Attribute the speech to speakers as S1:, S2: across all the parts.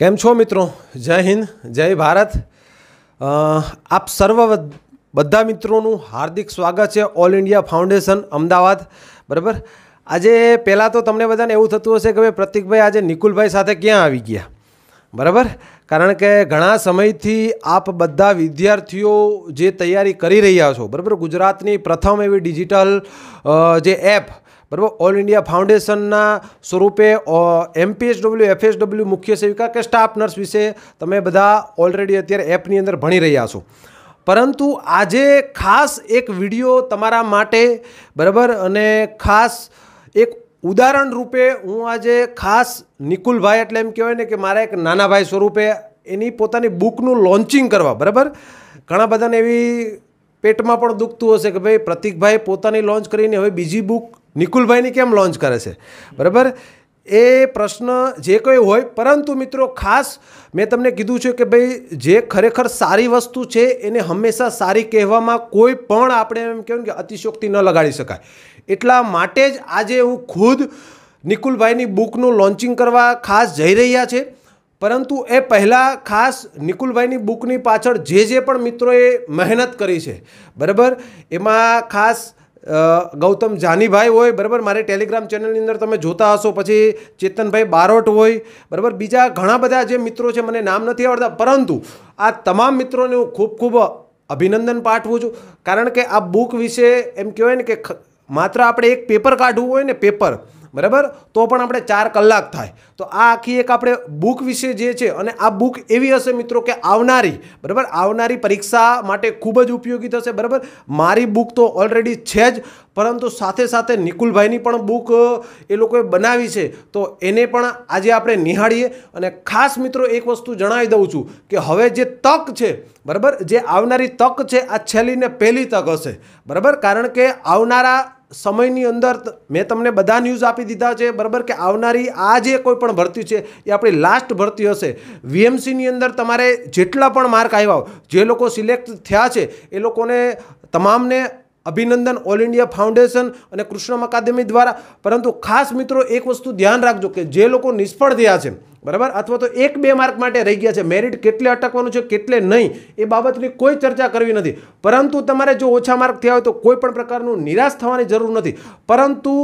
S1: કેમ છો મિત્રો જય હિન્દ જય ભારત આપ સર્વ બધા મિત્રોનું હાર્દિક સ્વાગત છે ઓલ ઇન્ડિયા ફાઉન્ડેશન અમદાવાદ બરાબર આજે પહેલાં તો તમને બધાને એવું થતું હશે કે ભાઈ પ્રતિકભાઈ આજે નિકુલભાઈ સાથે ક્યાં આવી ગયા બરાબર કારણ કે ઘણા સમયથી આપ બધા વિદ્યાર્થીઓ જે તૈયારી કરી રહ્યા છો બરાબર ગુજરાતની પ્રથમ એવી ડિજિટલ જે એપ બરાબર ઓલ ઇન્ડિયા ફાઉન્ડેશનના સ્વરૂપે એમપીએચડબલ્યુ એફએસડબલ્યુ મુખ્ય સેવિકા કે સ્ટાફ નર્સ વિશે તમે બધા ઓલરેડી અત્યારે એપની અંદર ભણી રહ્યા છો પરંતુ આજે ખાસ એક વિડીયો તમારા માટે બરાબર અને ખાસ એક ઉદાહરણ રૂપે હું આજે ખાસ નિકુલભાઈ એટલે એમ કહેવાય ને કે મારા એક નાના ભાઈ સ્વરૂપે એની પોતાની બુકનું લોન્ચિંગ કરવા બરાબર ઘણા બધાને એવી પેટમાં પણ દુખતું હશે કે ભાઈ પ્રતિકભાઈ પોતાની લોન્ચ કરીને હવે બીજી બુક નિકુલભાઈની કેમ લોન્ચ કરે છે બરાબર એ પ્રશ્ન જે કોઈ હોય પરંતુ મિત્રો ખાસ મેં તમને કીધું છે કે ભાઈ જે ખરેખર સારી વસ્તુ છે એને હંમેશા સારી કહેવામાં કોઈ પણ આપણે એમ કહેવાય કે અતિશોક્તિ ન લગાડી શકાય એટલા માટે જ આજે હું ખુદ નિકુલભાઈની બુકનું લોન્ચિંગ કરવા ખાસ જઈ રહ્યા છે પરંતુ એ પહેલાં ખાસ નિકુલભાઈની બુકની પાછળ જે જે પણ મિત્રોએ મહેનત કરી છે બરાબર એમાં ખાસ ગૌતમ જાનીભાઈ હોય બરાબર મારી ટેલિગ્રામ ચેનલની અંદર તમે જોતા હશો પછી ચેતનભાઈ બારોટ હોય બરાબર બીજા ઘણા બધા જે મિત્રો છે મને નામ નથી આવડતા પરંતુ આ તમામ મિત્રોને હું ખૂબ ખૂબ અભિનંદન પાઠવું છું કારણ કે આ બુક વિશે એમ કહેવાય ને કે માત્ર આપણે એક પેપર કાઢવું હોય ને પેપર બરાબર તો પણ આપણે ચાર કલાક થાય તો આ આખી એક આપણે બુક વિશે જે છે અને આ બુક એવી હશે મિત્રો કે આવનારી બરાબર આવનારી પરીક્ષા માટે ખૂબ જ ઉપયોગી થશે બરાબર મારી બુક તો ઓલરેડી છે જ પરંતુ સાથે સાથે નિકુલભાઈની પણ બુક એ લોકોએ બનાવી છે તો એને પણ આજે આપણે નિહાળીએ અને ખાસ મિત્રો એક વસ્તુ જણાવી દઉં છું કે હવે જે તક છે બરાબર જે આવનારી તક છે આ છેલ્લી ને પહેલી તક હશે બરાબર કારણ કે આવનારા સમયની અંદર મેં તમને બધા ન્યૂઝ આપી દીધા છે બરાબર કે આવનારી આ જે કોઈ પણ ભરતી છે એ આપણી લાસ્ટ ભરતી હશે વીએમસીની અંદર તમારે જેટલા પણ માર્ક આવ્યા જે લોકો સિલેક્ટ થયા છે એ લોકોને તમામને અભિનંદન ઓલ ઇન્ડિયા ફાઉન્ડેશન અને કૃષ્ણમ અકાદમી દ્વારા પરંતુ ખાસ મિત્રો એક વસ્તુ ધ્યાન રાખજો કે જે લોકો નિષ્ફળ થયા છે બરાબર અથવા તો એક બે માર્ક માટે રહી ગયા છે મેરિટ કેટલે અટકવાનું છે કેટલે નહીં એ બાબતની કોઈ ચર્ચા કરવી નથી પરંતુ તમારે જો ઓછા માર્ક થયા હોય તો કોઈ પણ પ્રકારનું નિરાશ થવાની જરૂર નથી પરંતુ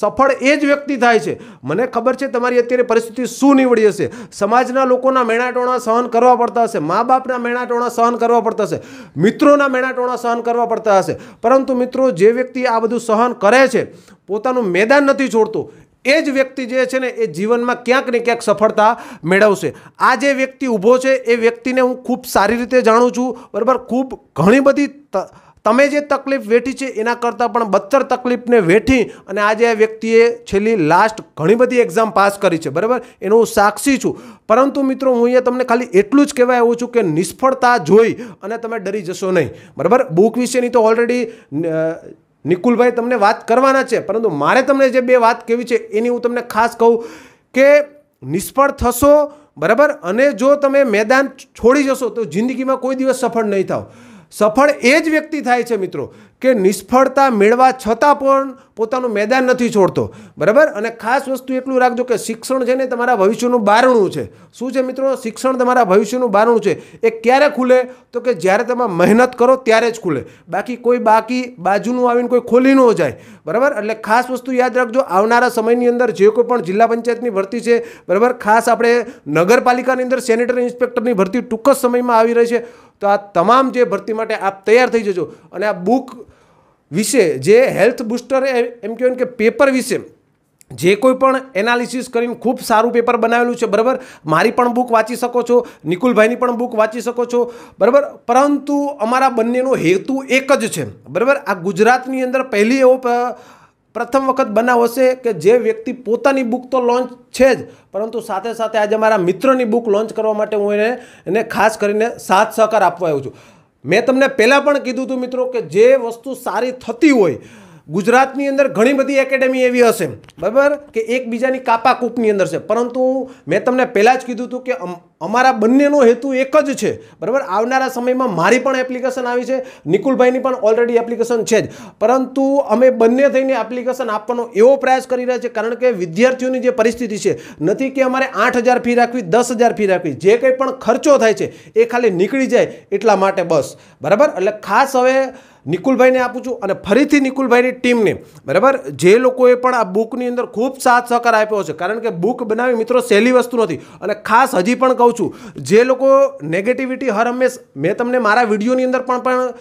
S1: સફળ એ જ વ્યક્તિ થાય છે મને ખબર છે તમારી અત્યારે પરિસ્થિતિ શું નીવડી હશે સમાજના લોકોના મેણાટોણા સહન કરવા પડતા હશે મા બાપના મેણાટોણા સહન કરવા પડતા હશે મિત્રોના મેણાટોણા સહન કરવા પડતા હશે પરંતુ મિત્રો જે વ્યક્તિ આ બધું સહન કરે છે પોતાનું મેદાન નથી છોડતું એ જ વ્યક્તિ જે છે ને એ જીવનમાં ક્યાંક ને ક્યાંક સફળતા મેળવશે આ જે વ્યક્તિ ઊભો છે એ વ્યક્તિને હું ખૂબ સારી રીતે જાણું છું બરાબર ખૂબ ઘણી બધી તમે જે તકલીફ વેઠી છે એના કરતાં પણ બદતર તકલીફને વેઠી અને આજે આ વ્યક્તિએ છેલ્લી લાસ્ટ ઘણી બધી એક્ઝામ પાસ કરી છે બરાબર એનો હું સાક્ષી છું પરંતુ મિત્રો હું અહીંયા તમને ખાલી એટલું જ કહેવાય આવું છું કે નિષ્ફળતા જોઈ અને તમે ડરી જશો નહીં બરાબર બુક વિશેની તો ઓલરેડી નિકુલભાઈ તમને વાત કરવાના છે પરંતુ મારે તમને જે બે વાત કહેવી છે એની હું તમને ખાસ કહું કે નિષ્ફળ થશો બરાબર અને જો તમે મેદાન છોડી જશો તો જિંદગીમાં કોઈ દિવસ સફળ નહીં થાવ સફળ એ જ વ્યક્તિ થાય છે મિત્રો કે નિષ્ફળતા મેળવા છતાં પણ પોતાનું મેદાન નથી છોડતો બરાબર અને ખાસ વસ્તુ એટલું રાખજો કે શિક્ષણ છે ને તમારા ભવિષ્યનું બારણું છે શું છે મિત્રો શિક્ષણ તમારા ભવિષ્યનું બારણું છે એ ક્યારે ખુલે તો કે જ્યારે તમે મહેનત કરો ત્યારે જ ખુલે બાકી કોઈ બાકી બાજુનું આવીને કોઈ ખોલી ન જાય બરાબર એટલે ખાસ વસ્તુ યાદ રાખજો આવનારા સમયની અંદર જે કોઈ પણ જિલ્લા પંચાયતની ભરતી છે બરાબર ખાસ આપણે નગરપાલિકાની અંદર સેનેટરી ઇન્સ્પેક્ટરની ભરતી ટૂંક જ સમયમાં આવી રહી છે તો આ તમામ જે ભરતી માટે આપ તૈયાર થઈ જજો અને આ બુક વિશે જે હેલ્થ બુસ્ટર એમ કહેવાય કે પેપર વિશે જે કોઈ પણ એનાલિસિસ કરીને ખૂબ સારું પેપર બનાવેલું છે બરાબર મારી પણ બુક વાંચી શકો છો નિકુલભાઈની પણ બુક વાંચી શકો છો બરાબર પરંતુ અમારા બંનેનો હેતુ એક જ છે બરાબર આ ગુજરાતની અંદર પહેલી એવો પ્રથમ વખત બનાવ હશે કે જે વ્યક્તિ પોતાની બુક તો લોન્ચ છે જ પરંતુ સાથે સાથે આજે મારા મિત્રની બુક લોન્ચ કરવા માટે હું એને એને ખાસ કરીને સાથ સહકાર આપવા આવ્યો છું મેં તમને પહેલાં પણ કીધું હતું મિત્રો કે જે વસ્તુ સારી થતી હોય ગુજરાતની અંદર ઘણી બધી એકેડેમી એવી હશે બરાબર કે એકબીજાની કાપા કાપાકૂપની અંદર છે પરંતુ મેં તમને પહેલાં જ કીધું હતું કે અમારા બંનેનો હેતુ એક જ છે બરાબર આવનારા સમયમાં મારી પણ એપ્લિકેશન આવી છે નિકુલભાઈની પણ ઓલરેડી એપ્લિકેશન છે જ પરંતુ અમે બંને થઈને એપ્લિકેશન આપવાનો એવો પ્રયાસ કરી રહ્યા છે કારણ કે વિદ્યાર્થીઓની જે પરિસ્થિતિ છે નથી કે અમારે આઠ હજાર ફી રાખવી દસ હજાર ફી રાખવી જે કંઈ પણ ખર્ચો થાય છે એ ખાલી નીકળી જાય એટલા માટે બસ બરાબર એટલે ખાસ હવે નિકુલભાઈને આપું છું અને ફરીથી નિકુલભાઈની ટીમને બરાબર જે લોકોએ પણ આ બુકની અંદર ખૂબ સાથ સહકાર આપ્યો છે કારણ કે બુક બનાવી મિત્રો સહેલી વસ્તુ નથી અને ખાસ હજી પણ કહું છું જે લોકો નેગેટિવિટી હર હંમેશ મેં તમને મારા વિડીયોની અંદર પણ પણ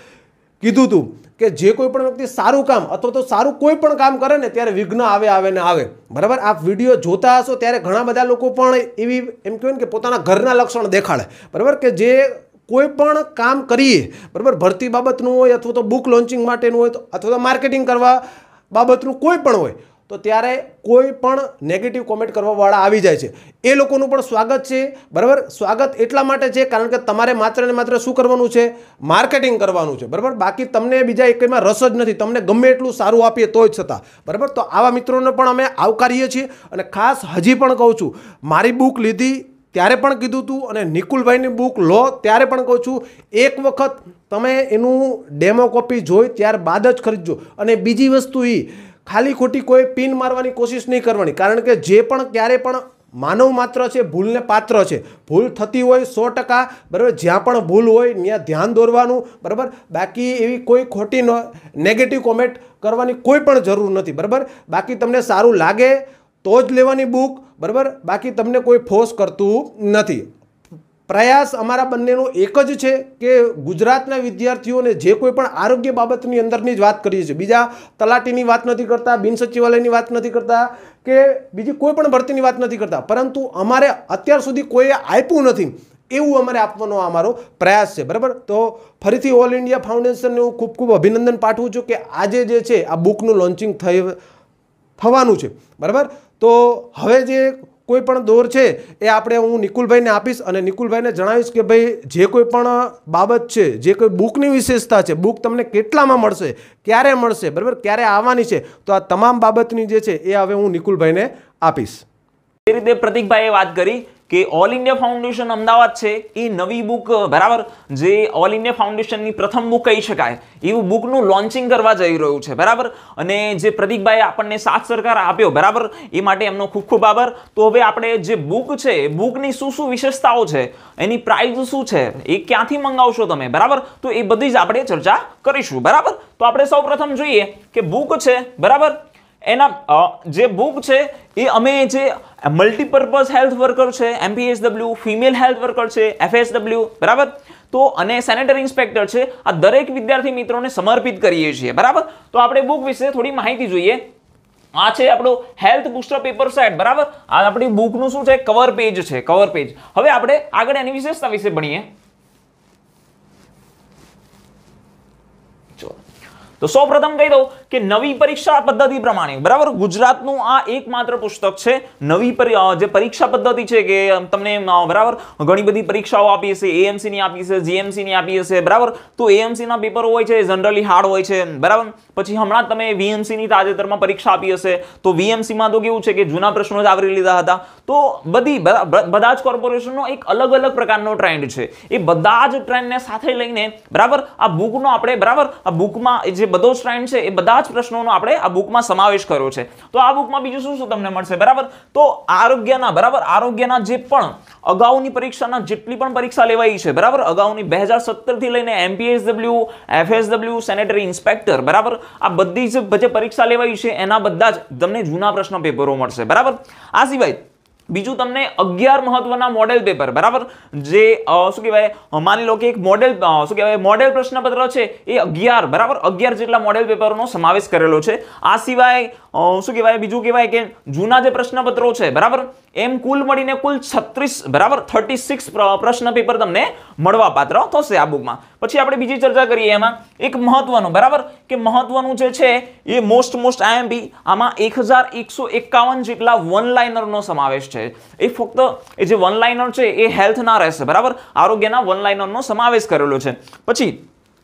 S1: કીધું હતું કે જે કોઈ પણ વ્યક્તિ સારું કામ અથવા તો સારું કોઈ પણ કામ કરે ને ત્યારે વિઘ્ન આવે આવે ને આવે બરાબર આ વિડીયો જોતા હશો ત્યારે ઘણા બધા લોકો પણ એવી એમ કહેવાય ને કે પોતાના ઘરના લક્ષણ દેખાડે બરાબર કે જે કોઈ પણ કામ કરીએ બરાબર ભરતી બાબતનું હોય અથવા તો બુક લોન્ચિંગ માટેનું હોય તો અથવા તો માર્કેટિંગ કરવા બાબતનું કોઈ પણ હોય તો ત્યારે કોઈ પણ નેગેટિવ કોમેન્ટ કરવાવાળા આવી જાય છે એ લોકોનું પણ સ્વાગત છે બરાબર સ્વાગત એટલા માટે છે કારણ કે તમારે માત્ર ને માત્ર શું કરવાનું છે માર્કેટિંગ કરવાનું છે બરાબર બાકી તમને બીજા એકમાં રસ જ નથી તમને ગમે એટલું સારું આપીએ તો જ છતાં બરાબર તો આવા મિત્રોને પણ અમે આવકારીએ છીએ અને ખાસ હજી પણ કહું છું મારી બુક લીધી ત્યારે પણ કીધું હતું અને નિકુલભાઈની બુક લો ત્યારે પણ કહું છું એક વખત તમે એનું ડેમો કોપી જોઈ ત્યારબાદ જ ખરીદજો અને બીજી વસ્તુ એ ખાલી ખોટી કોઈ પિન મારવાની કોશિશ નહીં કરવાની કારણ કે જે પણ ક્યારે પણ માનવ માત્ર છે ભૂલને પાત્ર છે ભૂલ થતી હોય સો ટકા બરાબર જ્યાં પણ ભૂલ હોય ત્યાં ધ્યાન દોરવાનું બરાબર બાકી એવી કોઈ ખોટી નેગેટિવ કોમેન્ટ કરવાની કોઈ પણ જરૂર નથી બરાબર બાકી તમને સારું લાગે તો જ લેવાની બુક બરાબર બાકી તમને કોઈ ફોર્સ કરતું નથી પ્રયાસ અમારા બંનેનો એક જ છે કે ગુજરાતના વિદ્યાર્થીઓને જે કોઈ પણ આરોગ્ય બાબતની અંદરની જ વાત કરીએ છીએ બીજા તલાટીની વાત નથી કરતા બિન સચિવાલયની વાત નથી કરતા કે બીજી કોઈ પણ ભરતીની વાત નથી કરતા પરંતુ અમારે અત્યાર સુધી કોઈએ આપ્યું નથી એવું અમારે આપવાનો અમારો પ્રયાસ છે બરાબર તો ફરીથી ઓલ ઇન્ડિયા ફાઉન્ડેશનને હું ખૂબ ખૂબ અભિનંદન પાઠવું છું કે આજે જે છે આ બુકનું લોન્ચિંગ થઈ થવાનું છે બરાબર તો હવે જે કોઈ પણ દોર છે એ આપણે હું નિકુલભાઈને આપીશ અને નિકુલભાઈને જણાવીશ કે ભાઈ જે કોઈ પણ બાબત છે જે કોઈ બુકની વિશેષતા છે બુક તમને કેટલામાં મળશે ક્યારે મળશે બરાબર ક્યારે આવવાની છે તો આ તમામ બાબતની જે છે એ હવે હું નિકુલભાઈને આપીશ એ રીતે
S2: પ્રતિકભાઈએ વાત કરી કે ઓલ ઇન્ડિયા ફાઉન્ડેશન અમદાવાદ છે એ નવી બુક બરાબર જે ઓલ ઇન્ડિયા ફાઉન્ડેશનની પ્રથમ બુક કહી શકાય એવું બુકનું લોન્ચિંગ કરવા જઈ રહ્યું છે બરાબર અને જે પ્રદીપભાઈ આપણને સાથ સરકાર આપ્યો બરાબર એ માટે એમનો ખૂબ ખૂબ આભાર તો હવે આપણે જે બુક છે બુકની શું શું વિશેષતાઓ છે એની પ્રાઇઝ શું છે એ ક્યાંથી મંગાવશો તમે બરાબર તો એ બધી જ આપણે ચર્ચા કરીશું બરાબર તો આપણે સૌપ્રથમ જોઈએ કે બુક છે બરાબર એના જે બુક છે એ અમે જે મલ્ટીપર્પઝ હેલ્થ વર્કર છે એમપીએસડબલ્યુ ફિમેલ હેલ્થ વર્કર છે એફએસડબલ્યુ બરાબર તો અને સેનેટરી ઇન્સ્પેક્ટર છે આ દરેક વિદ્યાર્થી મિત્રોને સમર્પિત કરીએ છીએ બરાબર તો આપણે બુક વિશે થોડી માહિતી જોઈએ આ છે આપણું હેલ્થ બુસ્ટર પેપર સેટ બરાબર આ આપણી બુકનું શું છે કવર પેજ છે કવર પેજ હવે આપણે આગળ એની વિશેષતા વિશે ભણીએ તો સૌપ્રથમ કહી દઉં કે નવી પરીક્ષા પદ્ધતિ પ્રમાણે બરાબર ગુજરાતનું આ એકમાત્ર પુસ્તક છે નવી જે પરીક્ષા પદ્ધતિ છે કે તમને બરાબર ઘણી બધી પરીક્ષાઓ આપી હશે એએમસીની આપી હશે જીએમસીની આપી હશે બરાબર તો એએમસીના પેપરો હોય છે જનરલી હાર્ડ હોય છે બરાબર પછી હમણાં તમે વીએમસીની તાજેતરમાં પરીક્ષા આપી હશે તો વીએમસીમાં તો કેવું છે કે જૂના પ્રશ્નો જ આવરી લીધા હતા તો બધી બધા જ કોર્પોરેશનનો એક અલગ અલગ પ્રકારનો ટ્રેન્ડ છે એ બધા જ ટ્રેન્ડને સાથે લઈને બરાબર આ બુકનો આપણે બરાબર આ બુકમાં જે બધો જ છે એ બધા જ પ્રશ્નોનો આપણે આ બુકમાં સમાવેશ કર્યો છે તો આ બુકમાં બીજું શું શું તમને મળશે બરાબર તો આરોગ્યના બરાબર આરોગ્યના જે પણ અગાઉની પરીક્ષાના જેટલી પણ પરીક્ષા લેવાઈ છે બરાબર અગાઉની બે હજાર સત્તરથી લઈને એમપીએસડબલ્યુ એફએસડબલ્યુ સેનેટરી ઇન્સ્પેક્ટર બરાબર આ બધી જ જે પરીક્ષા લેવાઈ છે એના બધા જ તમને જૂના પ્રશ્ન પેપરો મળશે બરાબર આ સિવાય બીજું તમને અગિયાર મહત્વના મોડેલ પેપર બરાબર જે શું કહેવાય માની લો કે એક મોડેલ શું કહેવાય મોડેલ પ્રશ્નપત્ર છે એ અગિયાર બરાબર અગિયાર જેટલા મોડેલ પેપરનો સમાવેશ કરેલો છે આ સિવાય શું કહેવાય બીજું કહેવાય કે જૂના જે પ્રશ્નપત્રો છે બરાબર એમ કુલ મળીને કુલ છત્રીસ બરાબર થર્ટી સિક્સ પ્રશ્ન પેપર તમને મળવા પાત્ર થશે આ બુકમાં પછી આપણે બીજી ચર્ચા કરીએ એમાં એક મહત્વનું બરાબર કે મહત્વનું જે છે એ મોસ્ટ મોસ્ટ આઈએમપી આમાં એક હજાર એકસો એકાવન જેટલા વન લાઇનરનો સમાવેશ છે એ ફક્ત એ જે વન લાઇનર છે એ હેલ્થ ના રહેશે બરાબર આરોગ્યના વન લાઇનરનો સમાવેશ કરેલો છે પછી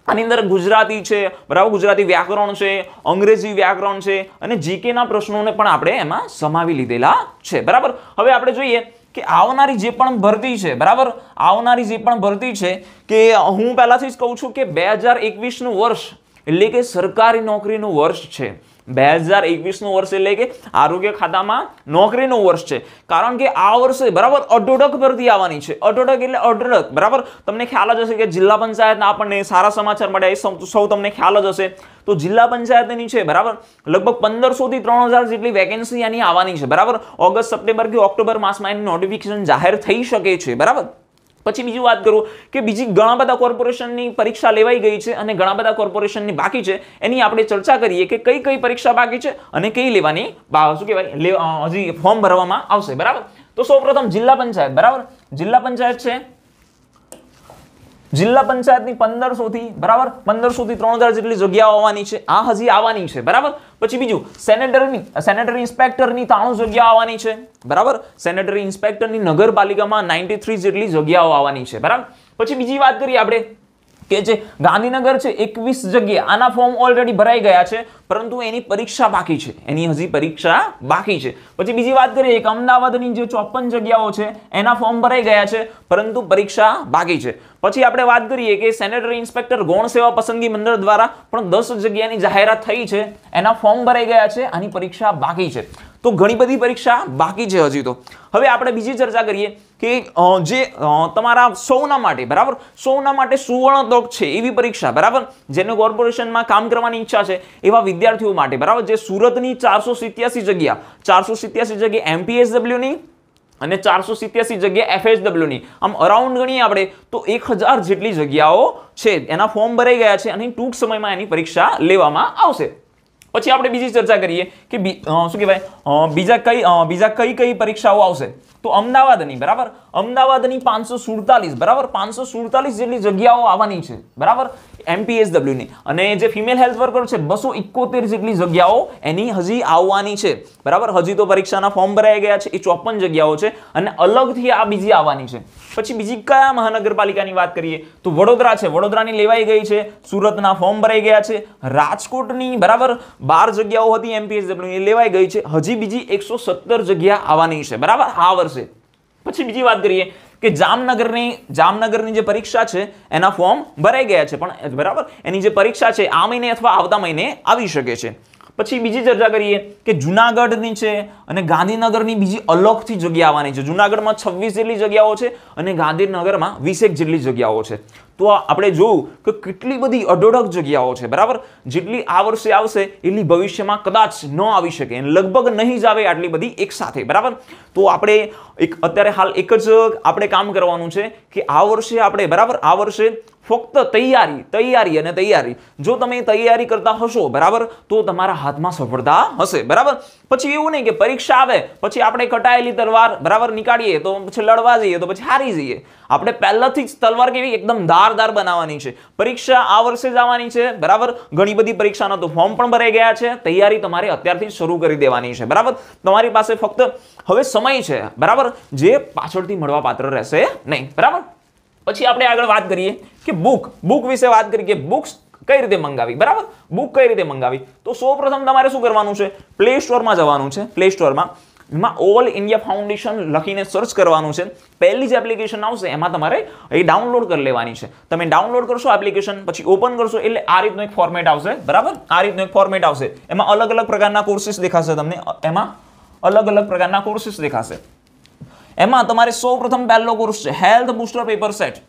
S2: આની અંદર ગુજરાતી છે બરાબર ગુજરાતી વ્યાકરણ છે અંગ્રેજી વ્યાકરણ છે અને જીકેના પ્રશ્નોને પણ આપણે એમાં સમાવી લીધેલા છે બરાબર હવે આપણે જોઈએ કે આવનારી જે પણ ભરતી છે બરાબર આવનારી જે પણ ભરતી છે કે હું પહેલાંથી જ કહું છું કે બે હજાર એકવીસનું વર્ષ એટલે કે સરકારી નોકરીનું વર્ષ છે બે હજાર એકવીસનું વર્ષ એટલે કે આરોગ્ય ખાતામાં નોકરીનું વર્ષ છે કારણ કે આ વર્ષે બરાબર અઢોડક ભરતી આવવાની છે અઢોડક એટલે અઢળક બરાબર તમને ખ્યાલ જ હશે કે જિલ્લા પંચાયતના આપણને સારા સમાચાર મળ્યા એ સૌ તમને ખ્યાલ જ હશે તો જિલ્લા પંચાયતની છે બરાબર લગભગ પંદરસોથી ત્રણ હજાર જેટલી વેકેન્સી આની આવવાની છે બરાબર ઓગસ્ટ સપ્ટેમ્બર કે ઓક્ટોબર માસમાં એની નોટિફિકેશન જાહેર થઈ શકે છે બરાબર પછી બીજી વાત કરું કે બીજી ઘણા બધા કોર્પોરેશનની પરીક્ષા લેવાઈ ગઈ છે અને ઘણા બધા કોર્પોરેશનની બાકી છે એની આપણે ચર્ચા કરીએ કે કઈ કઈ પરીક્ષા બાકી છે અને કઈ લેવાની શું કહેવાય હજી ફોર્મ ભરવામાં આવશે બરાબર તો સૌપ્રથમ જિલ્લા પંચાયત બરાબર જિલ્લા પંચાયત છે જિલ્લા પંચાયતની પંદરસો થી બરાબર પંદરસો થી ત્રણ હજાર જેટલી જગ્યાઓ આવવાની છે આ હજી આવવાની છે બરાબર પછી બીજું સેનેટરની સેનેટરી ઇન્સ્પેક્ટરની ત્રાણું જગ્યા આવવાની છે બરાબર સેનેટરી ઇન્સ્પેક્ટરની નગરપાલિકામાં નાઇન્ટી થ્રી જેટલી જગ્યાઓ આવવાની છે બરાબર પછી બીજી વાત કરીએ આપણે કે જે ગાંધીનગર છે એકવીસ જગ્યા આના ફોર્મ ઓલરેડી ભરાઈ ગયા છે પરંતુ એની પરીક્ષા બાકી છે એની હજી પરીક્ષા બાકી છે પછી બીજી વાત કરીએ એક અમદાવાદની જે ચોપન જગ્યાઓ છે એના ફોર્મ ભરાઈ ગયા છે પરંતુ પરીક્ષા બાકી છે પછી આપણે વાત કરીએ કે સેનેટરી ઇન્સ્પેક્ટર ગૌણ સેવા પસંદગી મંડળ દ્વારા પણ દસ જગ્યાની જાહેરાત થઈ છે એના ફોર્મ ભરાઈ ગયા છે આની પરીક્ષા બાકી છે તો ઘણી બધી પરીક્ષા બાકી છે હજી તો હવે આપણે બીજી ચર્ચા કરીએ કે જે તમારા સૌના માટે બરાબર સૌના માટે સુવર્ણ તક છે એવી પરીક્ષા બરાબર જેને કોર્પોરેશનમાં કામ કરવાની ઈચ્છા છે એવા વિદ્યાર્થીઓ માટે બરાબર જે સુરતની ચારસો જગ્યા ચારસો જગ્યા એમપીએસડબલ્યુની અને ચારસો સિત્યાસી જગ્યા એફએચડબ્લ્યુની આમ અરાઉન્ડ ગણીએ આપણે તો એક જેટલી જગ્યાઓ છે એના ફોર્મ ભરાઈ ગયા છે અને ટૂંક સમયમાં એની પરીક્ષા લેવામાં આવશે પછી આપણે બીજી ચર્ચા કરીએ કે શું કહેવાય બીજા કઈ બીજા કઈ કઈ પરીક્ષાઓ આવશે તો અમદાવાદની બરાબર અમદાવાદની પાંચસો સુડતાલીસ બરાબર પાંચસો સુડતાલીસ જેટલી જગ્યાઓ આવવાની છે બરાબર એમપીએસડબ્લ્યુની અને જે ફિમેલ હેલ્થ વર્કર છે બસો ઇકોતેર જેટલી જગ્યાઓ એની હજી આવવાની છે બરાબર હજી તો પરીક્ષાના ફોર્મ ભરાઈ ગયા છે એ ચોપન જગ્યાઓ છે અને અલગથી આ બીજી આવવાની છે પછી બીજી કયા મહાનગરપાલિકાની વાત કરીએ તો વડોદરા છે વડોદરાની લેવાઈ ગઈ છે સુરતના ફોર્મ ભરાઈ ગયા છે રાજકોટની બરાબર બાર જગ્યાઓ હતી એમપીએસડબલ્યુની લેવાઈ ગઈ છે હજી બીજી એકસો જગ્યા આવવાની છે બરાબર આ વર્ષે પછી બીજી વાત કરીએ કે જામનગરની જામનગરની જે પરીક્ષા છે એના ફોર્મ ભરાઈ ગયા છે પણ બરાબર એની જે પરીક્ષા છે આ મહિને અથવા આવતા મહિને આવી શકે છે પછી બીજી ચર્ચા કરીએ કે જુનાગઢની છે અને ગાંધીનગરની બીજી અલગથી જગ્યા આવવાની છે જુનાગઢમાં છવ્વીસ જેટલી જગ્યાઓ છે અને ગાંધીનગરમાં વીસેક જેટલી જગ્યાઓ છે તો આપણે જોયું કે કેટલી બધી અઢળક જગ્યાઓ છે બરાબર જેટલી આ વર્ષે આવશે એટલી ભવિષ્યમાં કદાચ ન આવી શકે લગભગ નહીં જ આવે આટલી બધી એક સાથે બરાબર તો આપણે એક અત્યારે હાલ એક જ આપણે કામ કરવાનું છે કે આ વર્ષે આપણે બરાબર આ વર્ષે ફક્ત તૈયારી તૈયારી અને તૈયારી જો તમે તૈયારી કરતા હશો બરાબર તો તમારા હાથમાં સફળતા હશે બરાબર પછી એવું નહીં કે પરીક્ષા આવે પછી આપણે કટાયેલી તલવાર બરાબર નીકાળીએ તો પછી લડવા જઈએ તો પછી હારી જઈએ આપણે પહેલાથી જ તલવાર કેવી એકદમ ધારદાર બનાવવાની છે પરીક્ષા આ વર્ષે જવાની છે બરાબર ઘણી બધી પરીક્ષાના તો ફોર્મ પણ ભરાઈ ગયા છે તૈયારી તમારે અત્યારથી શરૂ કરી દેવાની છે બરાબર તમારી પાસે ફક્ત હવે સમય છે બરાબર જે પાછળથી મળવા પાત્ર રહેશે નહીં બરાબર પછી આપણે આગળ વાત કરીએ કે બુક બુક વિશે વાત કરીએ કે બુક્સ કઈ રીતે મંગાવી બરાબર બુક કઈ રીતે મંગાવી તો સૌપ્રથમ તમારે શું કરવાનું છે પ્લે સ્ટોરમાં જવાનું છે પ્લે સ્ટોરમાં એમાં ઓલ ઇન્ડિયા ફાઉન્ડેશન લખીને સર્ચ કરવાનું છે પહેલી જે એપ્લિકેશન આવશે એમાં તમારે એ ડાઉનલોડ કરી લેવાની છે તમે ડાઉનલોડ કરશો એપ્લિકેશન પછી ઓપન કરશો એટલે આ રીતનો એક ફોર્મેટ આવશે બરાબર આ રીતનો એક ફોર્મેટ આવશે એમાં અલગ અલગ પ્રકારના કોર્સિસ દેખાશે તમને એમાં અલગ અલગ પ્રકારના કોર્સિસ દેખાશે એમાં તમારે સૌ પ્રથમ પહેલો કોર્સ છે હેલ્થ બુસ્ટર પેપર સેટ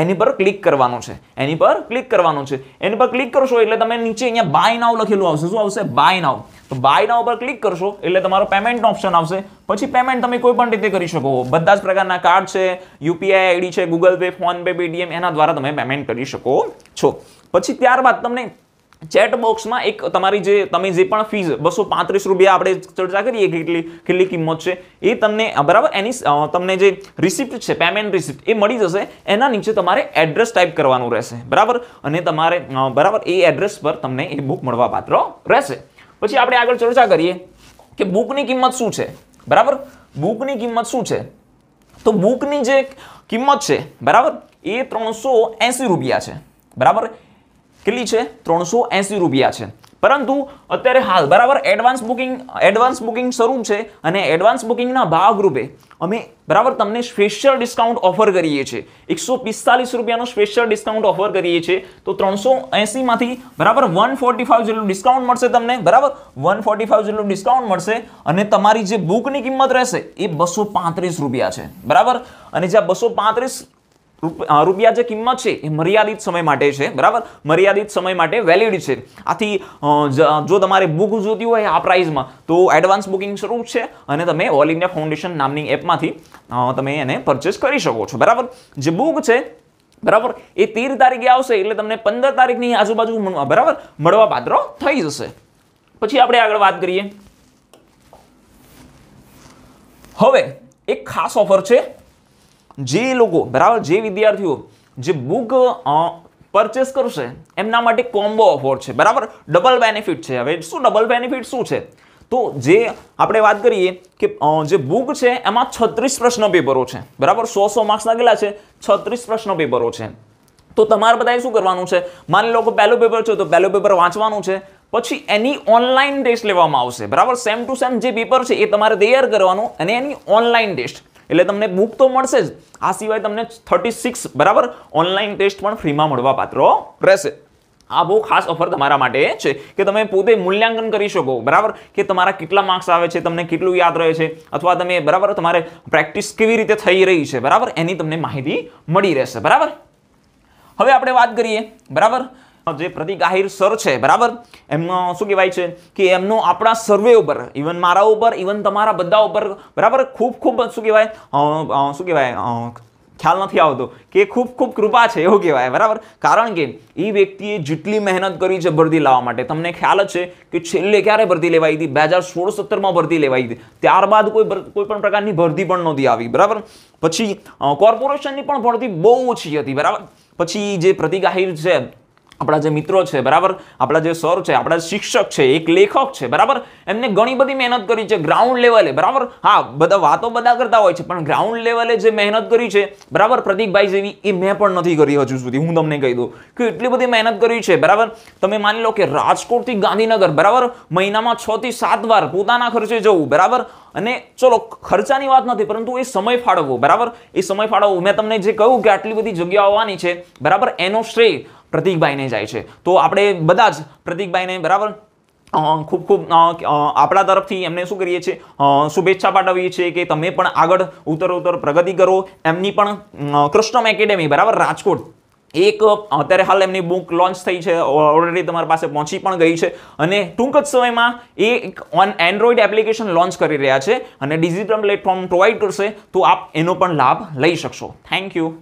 S2: એની પર ક્લિક કરવાનું છે એની પર ક્લિક કરવાનું છે એની પર ક્લિક કરશો એટલે તમે નીચે અહીંયા બાય નાવ લખેલું આવશે શું આવશે બાય નાવ તો બાય નાવ પર ક્લિક કરશો એટલે તમારો પેમેન્ટ ઓપ્શન આવશે પછી પેમેન્ટ તમે કોઈ પણ રીતે કરી શકો બધા જ પ્રકારના કાર્ડ છે યુપીઆઈ આઈડી છે Google Pay PhonePe Paytm એના દ્વારા તમે પેમેન્ટ કરી શકો છો પછી ત્યારબાદ તમને ચેટ બોક્સમાં એક તમારી જે તમે જે પણ ફીસ બસો પાંત્રીસ રૂપિયા આપણે ચર્ચા કરીએ કેટલી કેટલી કિંમત છે એ તમને બરાબર એની તમને જે રિસિપ્ટ છે પેમેન્ટ રિસિપ્ટ એ મળી જશે એના નીચે તમારે એડ્રેસ ટાઈપ કરવાનું રહેશે બરાબર અને તમારે બરાબર એ એડ્રેસ પર તમને એ બુક મળવા પાત્ર રહેશે પછી આપણે આગળ ચર્ચા કરીએ કે બુકની કિંમત શું છે બરાબર બુકની કિંમત શું છે તો બુકની જે કિંમત છે બરાબર એ ત્રણસો રૂપિયા છે બરાબર કેટલી છે ત્રણસો એંસી રૂપિયા છે પરંતુ અત્યારે હાલ બરાબર એડવાન્સ બુકિંગ એડવાન્સ બુકિંગ શરૂ છે અને એડવાન્સ બુકિંગના ભાગરૂપે અમે બરાબર તમને સ્પેશિયલ ડિસ્કાઉન્ટ ઓફર કરીએ છીએ એકસો પિસ્તાલીસ રૂપિયાનો સ્પેશિયલ ડિસ્કાઉન્ટ ઓફર કરીએ છીએ તો ત્રણસો એંસીમાંથી બરાબર વન ફોર્ટી ફાઇવ જેટલું ડિસ્કાઉન્ટ મળશે તમને બરાબર વન ફોર્ટી ફાઇવ જેટલું ડિસ્કાઉન્ટ મળશે અને તમારી જે બુકની કિંમત રહેશે એ બસો પાંત્રીસ રૂપિયા છે બરાબર અને જ્યાં બસો પાંત્રીસ રૂપિયા જે કિંમત છે એ મર્યાદિત સમય માટે છે બરાબર મર્યાદિત સમય માટે વેલિડ છે આથી જો તમારે બુક જોતી હોય આ પ્રાઇઝમાં તો એડવાન્સ બુકિંગ શરૂ છે અને તમે ઓલ ઇન્ડિયા ફાઉન્ડેશન નામની એપમાંથી તમે એને પરચેસ કરી શકો છો બરાબર જે બુક છે બરાબર એ તેર તારીખે આવશે એટલે તમને પંદર તારીખની આજુબાજુ બરાબર મળવા પાત્ર થઈ જશે પછી આપણે આગળ વાત કરીએ હવે એક ખાસ ઓફર છે જે લોકો બરાબર જે વિદ્યાર્થીઓ જે બુક પરચેસ કરશે એમના માટે કોમ્બો ઓફર છે બરાબર ડબલ બેનિફિટ છે હવે શું ડબલ બેનિફિટ શું છે તો જે આપણે વાત કરીએ કે જે બુક છે એમાં છત્રીસ પ્રશ્ન પેપરો છે બરાબર સો સો માર્ક્સ લાગેલા છે છત્રીસ પ્રશ્ન પેપરો છે તો તમારે બધાએ શું કરવાનું છે માની લો કે પહેલું પેપર છે તો પહેલો પેપર વાંચવાનું છે પછી એની ઓનલાઈન ટેસ્ટ લેવામાં આવશે બરાબર સેમ ટુ સેમ જે પેપર છે એ તમારે તૈયાર કરવાનું અને એની ઓનલાઈન ટેસ્ટ એટલે તમને બુક તો મળશે જ આ સિવાય તમને થર્ટી સિક્સ બરાબર ઓનલાઈન ટેસ્ટ પણ ફ્રીમાં મળવા પાત્ર રહેશે આ બહુ ખાસ ઓફર તમારા માટે છે કે તમે પોતે મૂલ્યાંકન કરી શકો બરાબર કે તમારા કેટલા માર્ક્સ આવે છે તમને કેટલું યાદ રહે છે અથવા તમે બરાબર તમારે પ્રેક્ટિસ કેવી રીતે થઈ રહી છે બરાબર એની તમને માહિતી મળી રહેશે બરાબર હવે આપણે વાત કરીએ બરાબર જે પ્રતિક આહિર સર છે બરાબર એમનો શું કહેવાય છે કે એમનો આપણા સર્વે ઉપર ઇવન મારા ઉપર ઇવન તમારા બધા ઉપર બરાબર ખૂબ ખૂબ શું કહેવાય શું કહેવાય ખ્યાલ નથી આવતો કે ખૂબ ખૂબ કૃપા છે એવું કહેવાય બરાબર કારણ કે એ વ્યક્તિએ જેટલી મહેનત કરી છે ભરતી લાવવા માટે તમને ખ્યાલ જ છે કે છેલ્લે ક્યારે ભરતી લેવાઈ હતી બે હજાર સોળ સત્તરમાં ભરતી લેવાઈ હતી ત્યારબાદ કોઈ કોઈ પણ પ્રકારની ભરતી પણ નહોતી આવી બરાબર પછી કોર્પોરેશનની પણ ભરતી બહુ ઓછી હતી બરાબર પછી જે પ્રતિક છે આપણા જે મિત્રો છે બરાબર આપણા જે સર છે આપણા શિક્ષક છે એક લેખક છે બરાબર એમને ઘણી બધી મહેનત કરી છે ગ્રાઉન્ડ લેવલે બરાબર હા બધા વાતો બધા કરતા હોય છે પણ ગ્રાઉન્ડ લેવલે જે મહેનત કરી છે બરાબર પ્રતિકભાઈ જેવી એ મેં પણ નથી કરી હજુ સુધી હું તમને કહી દઉં કે એટલી બધી મહેનત કરી છે બરાબર તમે માની લો કે રાજકોટથી ગાંધીનગર બરાબર મહિનામાં છ થી સાત વાર પોતાના ખર્ચે જવું બરાબર અને ચલો ખર્ચાની વાત નથી પરંતુ એ સમય ફાળવવો બરાબર એ સમય ફાળવવો મેં તમને જે કહ્યું કે આટલી બધી જગ્યા આવવાની છે બરાબર એનો શ્રેય પ્રતિકભાઈને જાય છે તો આપણે બધા જ પ્રતિકભાઈને બરાબર ખૂબ ખૂબ આપણા તરફથી એમને શું કરીએ છીએ શુભેચ્છા પાઠવીએ છીએ કે તમે પણ આગળ ઉત્તર ઉત્તર પ્રગતિ કરો એમની પણ કૃષ્ણમ એકેડેમી બરાબર રાજકોટ એક અત્યારે હાલ એમની બુક લોન્ચ થઈ છે ઓલરેડી તમારી પાસે પહોંચી પણ ગઈ છે અને ટૂંક જ સમયમાં એ એક ઓન એન્ડ્રોઈડ એપ્લિકેશન લોન્ચ કરી રહ્યા છે અને ડિજિટલ પ્લેટફોર્મ પ્રોવાઈડ કરશે તો આપ એનો પણ લાભ લઈ શકશો થેન્ક યુ